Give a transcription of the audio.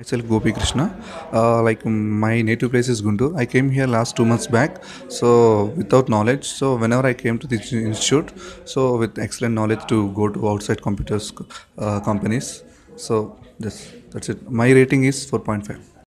myself Gopi Krishna. Uh, like um, my native place is Guntur. I came here last two months back, so without knowledge. So whenever I came to the institute, so with excellent knowledge to go to outside computers uh, companies. So that's that's it. My rating is 4.5.